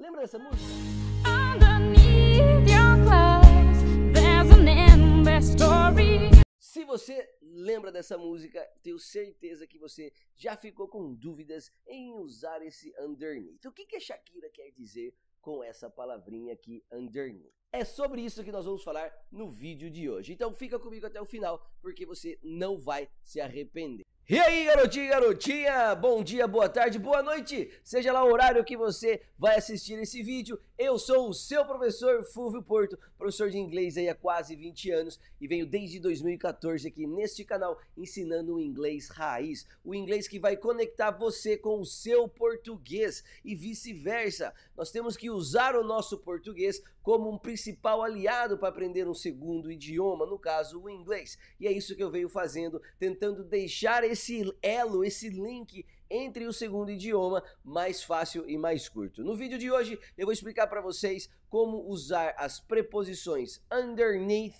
Lembra dessa música? Se você lembra dessa música, tenho certeza que você já ficou com dúvidas em usar esse underneath. O que, que a Shakira quer dizer com essa palavrinha aqui, underneath? É sobre isso que nós vamos falar no vídeo de hoje. Então fica comigo até o final, porque você não vai se arrepender. E aí, garotinho, garotinha, bom dia, boa tarde, boa noite, seja lá o horário que você vai assistir esse vídeo. Eu sou o seu professor Fulvio Porto, professor de inglês aí há quase 20 anos e venho desde 2014 aqui neste canal ensinando o inglês raiz, o inglês que vai conectar você com o seu português e vice-versa. Nós temos que usar o nosso português como um principal aliado para aprender um segundo idioma, no caso o inglês. E é isso que eu venho fazendo, tentando deixar esse esse elo, esse link entre o segundo idioma mais fácil e mais curto. No vídeo de hoje eu vou explicar para vocês como usar as preposições underneath,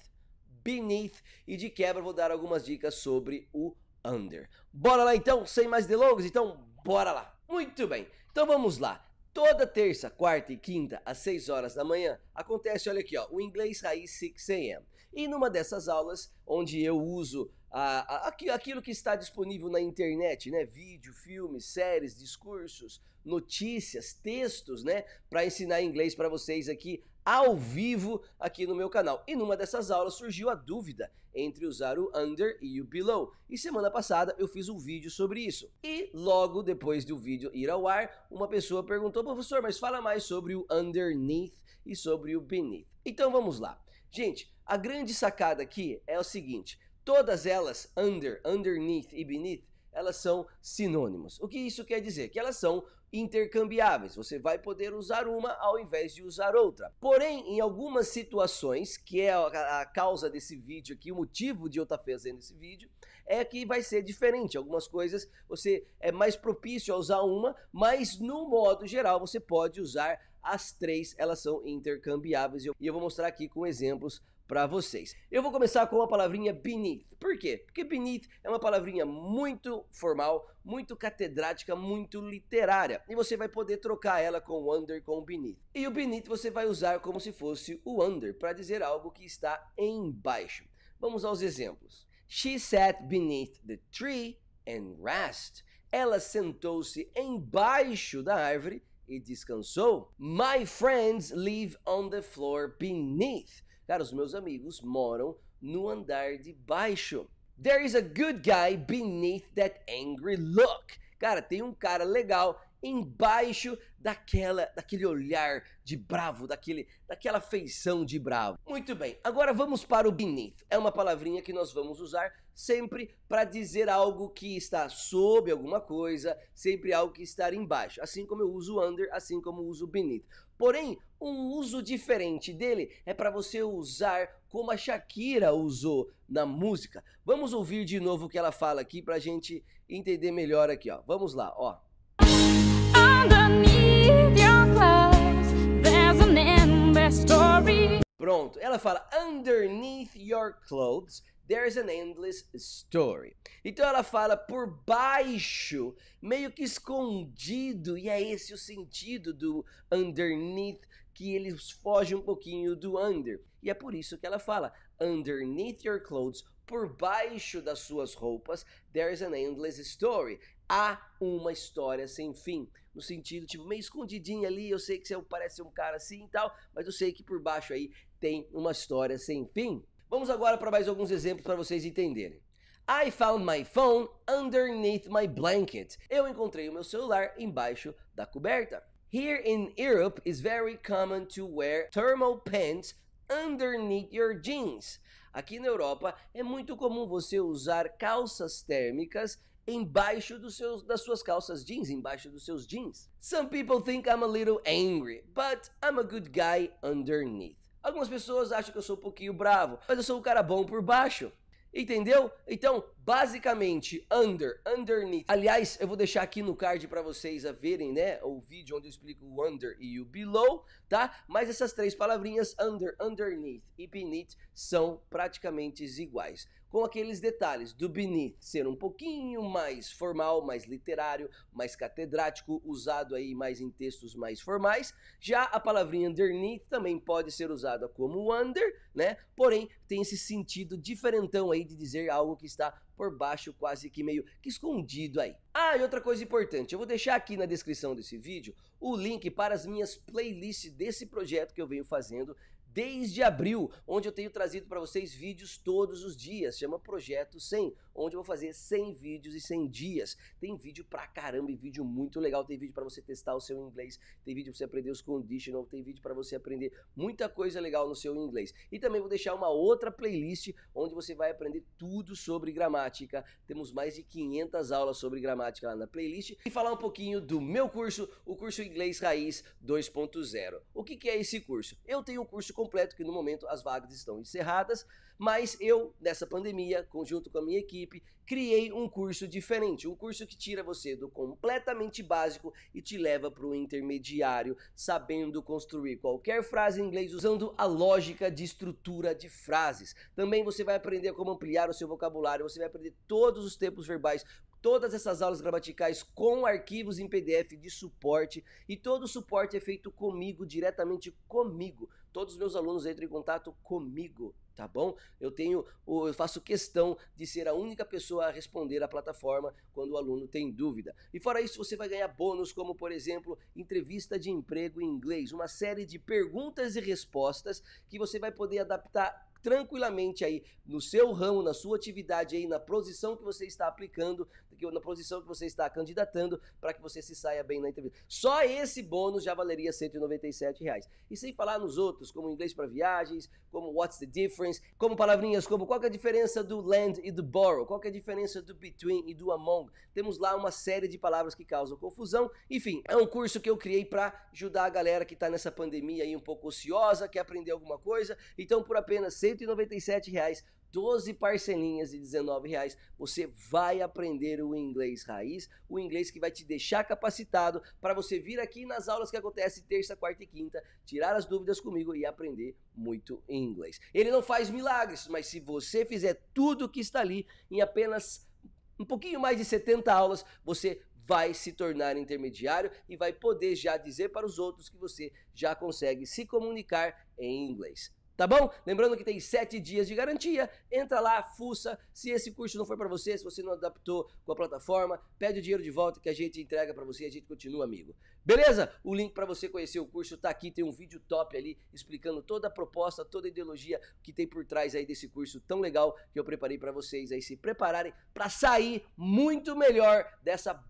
beneath e de quebra vou dar algumas dicas sobre o under. Bora lá então, sem mais delongas, então bora lá. Muito bem, então vamos lá. Toda terça, quarta e quinta, às 6 horas da manhã, acontece, olha aqui, ó, o Inglês Raiz 6 AM. E numa dessas aulas, onde eu uso a, a, aquilo que está disponível na internet, né? Vídeo, filmes, séries, discursos, notícias, textos, né? Para ensinar inglês para vocês aqui ao vivo aqui no meu canal. E numa dessas aulas surgiu a dúvida entre usar o under e o below. E semana passada eu fiz um vídeo sobre isso. E logo depois do vídeo ir ao ar, uma pessoa perguntou: "Professor, mas fala mais sobre o underneath e sobre o beneath". Então vamos lá. Gente, a grande sacada aqui é o seguinte: Todas elas, under, underneath e beneath, elas são sinônimos. O que isso quer dizer? Que elas são intercambiáveis. Você vai poder usar uma ao invés de usar outra. Porém, em algumas situações, que é a causa desse vídeo aqui, o motivo de eu estar tá fazendo esse vídeo, é que vai ser diferente. Algumas coisas você é mais propício a usar uma, mas no modo geral você pode usar as três, elas são intercambiáveis. E eu vou mostrar aqui com exemplos para vocês. Eu vou começar com a palavrinha beneath. Por quê? Porque beneath é uma palavrinha muito formal, muito catedrática, muito literária. E você vai poder trocar ela com o under, com o beneath. E o beneath você vai usar como se fosse o under, para dizer algo que está embaixo. Vamos aos exemplos. She sat beneath the tree and rest. Ela sentou-se embaixo da árvore e descansou. My friends live on the floor beneath. Cara, os meus amigos moram no andar de baixo. There is a good guy beneath that angry look. Cara, tem um cara legal embaixo daquela, daquele olhar de bravo, daquele, daquela feição de bravo. Muito bem, agora vamos para o beneath. É uma palavrinha que nós vamos usar sempre para dizer algo que está sob alguma coisa, sempre algo que está embaixo. Assim como eu uso under, assim como eu uso beneath. Porém, um uso diferente dele é para você usar como a Shakira usou na música. Vamos ouvir de novo o que ela fala aqui para a gente entender melhor aqui, ó. Vamos lá, ó. Pronto, ela fala underneath your clothes there's an endless story. Então ela fala por baixo, meio que escondido, e é esse o sentido do underneath que eles fogem um pouquinho do under. E é por isso que ela fala underneath your clothes, por baixo das suas roupas, there's an endless story. Há uma história sem fim no sentido, tipo, meio escondidinho ali, eu sei que você parece um cara assim e tal, mas eu sei que por baixo aí tem uma história sem fim. Vamos agora para mais alguns exemplos para vocês entenderem. I found my phone underneath my blanket. Eu encontrei o meu celular embaixo da coberta. Here in Europe it's very common to wear thermal pants underneath your jeans. Aqui na Europa é muito comum você usar calças térmicas embaixo dos seus, das suas calças jeans, embaixo dos seus jeans. Some people think I'm a little angry, but I'm a good guy underneath. Algumas pessoas acham que eu sou um pouquinho bravo, mas eu sou um cara bom por baixo. Entendeu? Então, basicamente, under, underneath. Aliás, eu vou deixar aqui no card para vocês a verem, né? O vídeo onde eu explico o under e o below, tá? Mas essas três palavrinhas, under, underneath e beneath, são praticamente iguais com aqueles detalhes do Beneath ser um pouquinho mais formal, mais literário, mais catedrático, usado aí mais em textos mais formais. Já a palavrinha underneath também pode ser usada como under, né? Porém, tem esse sentido diferentão aí de dizer algo que está por baixo, quase que meio que escondido aí. Ah, e outra coisa importante, eu vou deixar aqui na descrição desse vídeo o link para as minhas playlists desse projeto que eu venho fazendo desde abril, onde eu tenho trazido para vocês vídeos todos os dias. Chama Projeto 100, onde eu vou fazer 100 vídeos e 100 dias. Tem vídeo pra caramba, e vídeo muito legal. Tem vídeo para você testar o seu inglês, tem vídeo para você aprender os conditional, tem vídeo para você aprender muita coisa legal no seu inglês. E também vou deixar uma outra playlist onde você vai aprender tudo sobre gramática. Temos mais de 500 aulas sobre gramática lá na playlist e falar um pouquinho do meu curso, o curso Inglês Raiz 2.0. O que, que é esse curso? Eu tenho um curso completo, que no momento as vagas estão encerradas, mas eu, nessa pandemia, conjunto com a minha equipe, criei um curso diferente, um curso que tira você do completamente básico e te leva para o intermediário, sabendo construir qualquer frase em inglês usando a lógica de estrutura de frases. Também você vai aprender como ampliar o seu vocabulário, você vai aprender todos os tempos verbais, todas essas aulas gramaticais com arquivos em PDF de suporte e todo o suporte é feito comigo, diretamente comigo todos os meus alunos entram em contato comigo, tá bom? Eu tenho, eu faço questão de ser a única pessoa a responder à plataforma quando o aluno tem dúvida. E fora isso, você vai ganhar bônus como, por exemplo, entrevista de emprego em inglês, uma série de perguntas e respostas que você vai poder adaptar tranquilamente aí no seu ramo, na sua atividade aí, na posição que você está aplicando, na posição que você está candidatando, para que você se saia bem na entrevista. Só esse bônus já valeria 197 reais. E sem falar nos outros, como inglês para viagens, como what's the difference, como palavrinhas como qual é a diferença do land e do borrow, qual é a diferença do between e do among. Temos lá uma série de palavras que causam confusão. Enfim, é um curso que eu criei para ajudar a galera que está nessa pandemia aí um pouco ociosa, quer aprender alguma coisa. Então, por apenas 197 reais 12 parcelinhas de 19 reais, você vai aprender o inglês raiz, o inglês que vai te deixar capacitado para você vir aqui nas aulas que acontecem terça, quarta e quinta, tirar as dúvidas comigo e aprender muito inglês. Ele não faz milagres, mas se você fizer tudo o que está ali em apenas um pouquinho mais de 70 aulas, você vai se tornar intermediário e vai poder já dizer para os outros que você já consegue se comunicar em inglês tá bom? Lembrando que tem sete dias de garantia. Entra lá, fuça. Se esse curso não foi para você, se você não adaptou com a plataforma, pede o dinheiro de volta que a gente entrega para você e a gente continua amigo. Beleza? O link para você conhecer o curso tá aqui, tem um vídeo top ali explicando toda a proposta, toda a ideologia que tem por trás aí desse curso tão legal que eu preparei para vocês aí se prepararem para sair muito melhor dessa,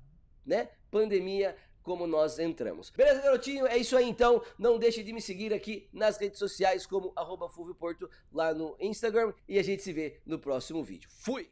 né, pandemia como nós entramos. Beleza, garotinho? É isso aí então. Não deixe de me seguir aqui nas redes sociais como arroba Porto lá no Instagram e a gente se vê no próximo vídeo. Fui!